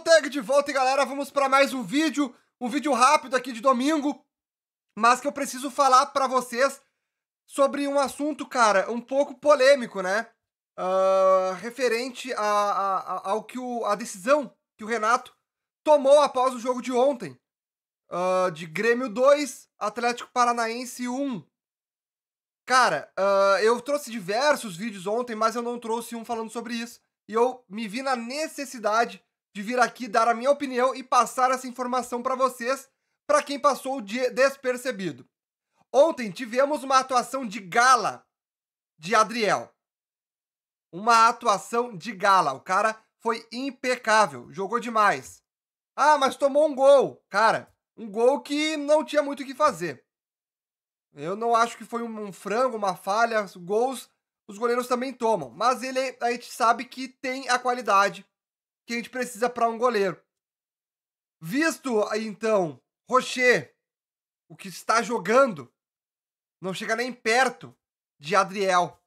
tag de volta, e galera. Vamos para mais um vídeo, um vídeo rápido aqui de domingo, mas que eu preciso falar para vocês sobre um assunto, cara, um pouco polêmico, né? Uh, referente a, a, a, ao que o, a decisão que o Renato tomou após o jogo de ontem, uh, de Grêmio 2, Atlético Paranaense 1. Cara, uh, eu trouxe diversos vídeos ontem, mas eu não trouxe um falando sobre isso. E eu me vi na necessidade de vir aqui dar a minha opinião e passar essa informação para vocês, para quem passou dia despercebido. Ontem tivemos uma atuação de gala de Adriel. Uma atuação de gala. O cara foi impecável, jogou demais. Ah, mas tomou um gol. Cara, um gol que não tinha muito o que fazer. Eu não acho que foi um, um frango, uma falha. Gols os goleiros também tomam. Mas ele, a gente sabe que tem a qualidade que a gente precisa para um goleiro. Visto então Rocher, o que está jogando, não chega nem perto de Adriel.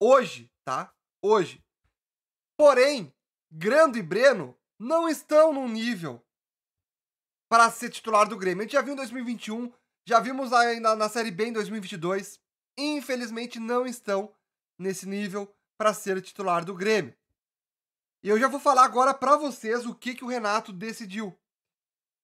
Hoje, tá? Hoje. Porém, Grando e Breno não estão num nível para ser titular do Grêmio. A gente já viu em 2021, já vimos ainda na Série B em 2022. Infelizmente, não estão nesse nível para ser titular do Grêmio. E eu já vou falar agora para vocês o que, que o Renato decidiu.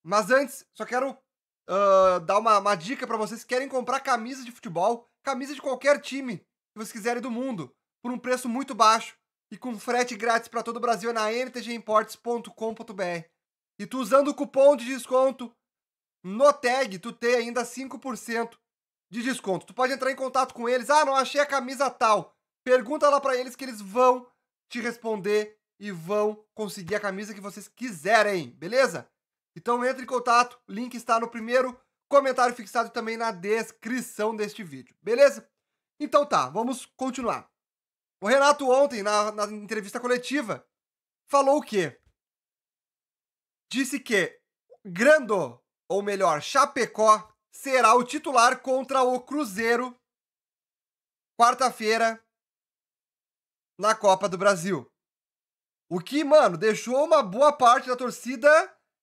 Mas antes, só quero uh, dar uma, uma dica para vocês que querem comprar camisa de futebol, camisa de qualquer time que vocês quiserem do mundo, por um preço muito baixo e com frete grátis para todo o Brasil é na ntgimports.com.br. E tu usando o cupom de desconto no tag, tu tem ainda 5% de desconto. Tu pode entrar em contato com eles. Ah, não achei a camisa tal. Pergunta lá para eles que eles vão te responder e vão conseguir a camisa que vocês quiserem, beleza? Então entre em contato, link está no primeiro comentário fixado também na descrição deste vídeo, beleza? Então tá, vamos continuar. O Renato ontem, na, na entrevista coletiva, falou o quê? Disse que Grando, ou melhor, Chapecó, será o titular contra o Cruzeiro quarta-feira na Copa do Brasil. O que, mano, deixou uma boa parte da torcida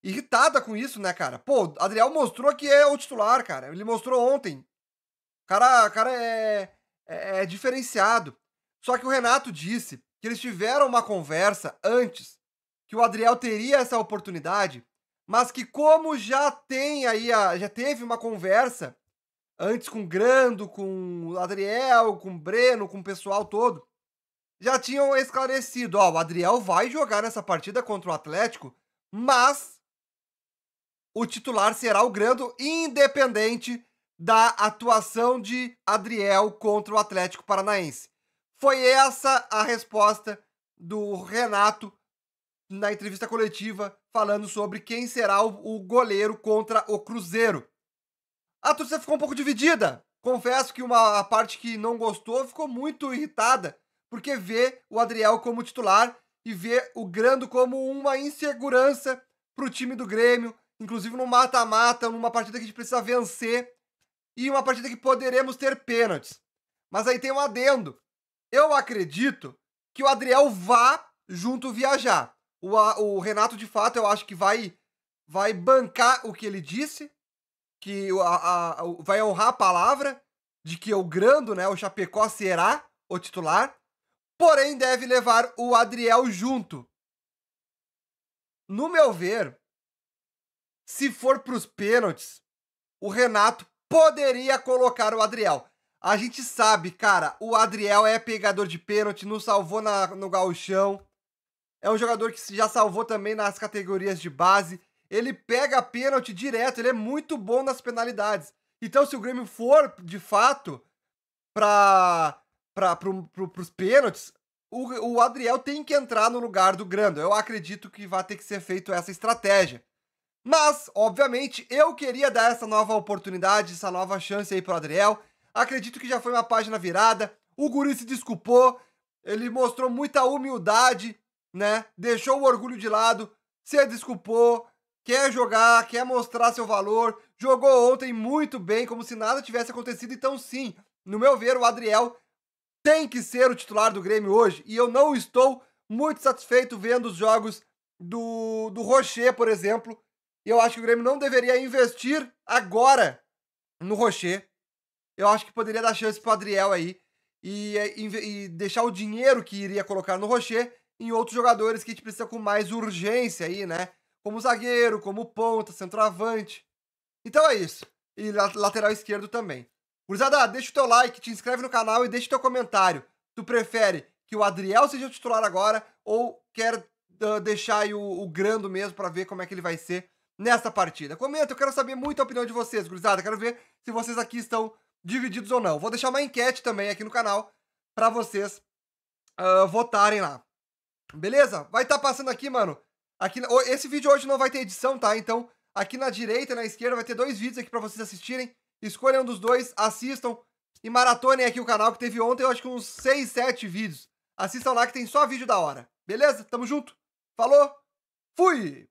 irritada com isso, né, cara? Pô, Adriel mostrou que é o titular, cara. Ele mostrou ontem. O cara, cara é, é, é, diferenciado. Só que o Renato disse que eles tiveram uma conversa antes que o Adriel teria essa oportunidade, mas que como já tem aí a, já teve uma conversa antes com o Grando, com o Adriel, com o Breno, com o pessoal todo, já tinham esclarecido, ó, o Adriel vai jogar nessa partida contra o Atlético, mas o titular será o Grando, independente da atuação de Adriel contra o Atlético Paranaense. Foi essa a resposta do Renato na entrevista coletiva, falando sobre quem será o goleiro contra o Cruzeiro. A torcida ficou um pouco dividida. Confesso que uma parte que não gostou ficou muito irritada porque vê o Adriel como titular e vê o Grando como uma insegurança para o time do Grêmio, inclusive no mata-mata, numa partida que a gente precisa vencer e uma partida que poderemos ter pênaltis. Mas aí tem um adendo. Eu acredito que o Adriel vá junto viajar. O, o Renato, de fato, eu acho que vai vai bancar o que ele disse, que a, a, vai honrar a palavra de que o Grando, né, o Chapecó será o titular porém deve levar o Adriel junto. No meu ver, se for para os pênaltis, o Renato poderia colocar o Adriel. A gente sabe, cara, o Adriel é pegador de pênalti, não salvou na, no gauchão. É um jogador que já salvou também nas categorias de base. Ele pega pênalti direto, ele é muito bom nas penalidades. Então, se o Grêmio for, de fato, para para pro, pro, os pênaltis, o, o Adriel tem que entrar no lugar do Grando. Eu acredito que vai ter que ser feito essa estratégia. Mas, obviamente, eu queria dar essa nova oportunidade, essa nova chance aí pro Adriel. Acredito que já foi uma página virada. O Guri se desculpou, ele mostrou muita humildade, né? Deixou o orgulho de lado, se desculpou, quer jogar, quer mostrar seu valor. Jogou ontem muito bem, como se nada tivesse acontecido. Então, sim, no meu ver, o Adriel tem que ser o titular do Grêmio hoje. E eu não estou muito satisfeito vendo os jogos do, do Rocher, por exemplo. Eu acho que o Grêmio não deveria investir agora no Rocher. Eu acho que poderia dar chance pro Adriel aí e, é, e, e deixar o dinheiro que iria colocar no Rocher em outros jogadores que a gente precisa com mais urgência aí, né? Como zagueiro, como ponta, centroavante. Então é isso. E lateral esquerdo também. Gurizada, deixa o teu like, te inscreve no canal e deixa o teu comentário. Tu prefere que o Adriel seja o titular agora ou quer uh, deixar aí o, o Grando mesmo para ver como é que ele vai ser nesta partida? Comenta, eu quero saber muito a opinião de vocês, gurizada. Quero ver se vocês aqui estão divididos ou não. Vou deixar uma enquete também aqui no canal para vocês uh, votarem lá. Beleza? Vai estar tá passando aqui, mano. Aqui, esse vídeo hoje não vai ter edição, tá? Então, aqui na direita e na esquerda vai ter dois vídeos aqui para vocês assistirem. Escolham um dos dois, assistam e maratonem aqui o canal que teve ontem, eu acho que uns 6, 7 vídeos. Assistam lá que tem só vídeo da hora. Beleza? Tamo junto. Falou. Fui.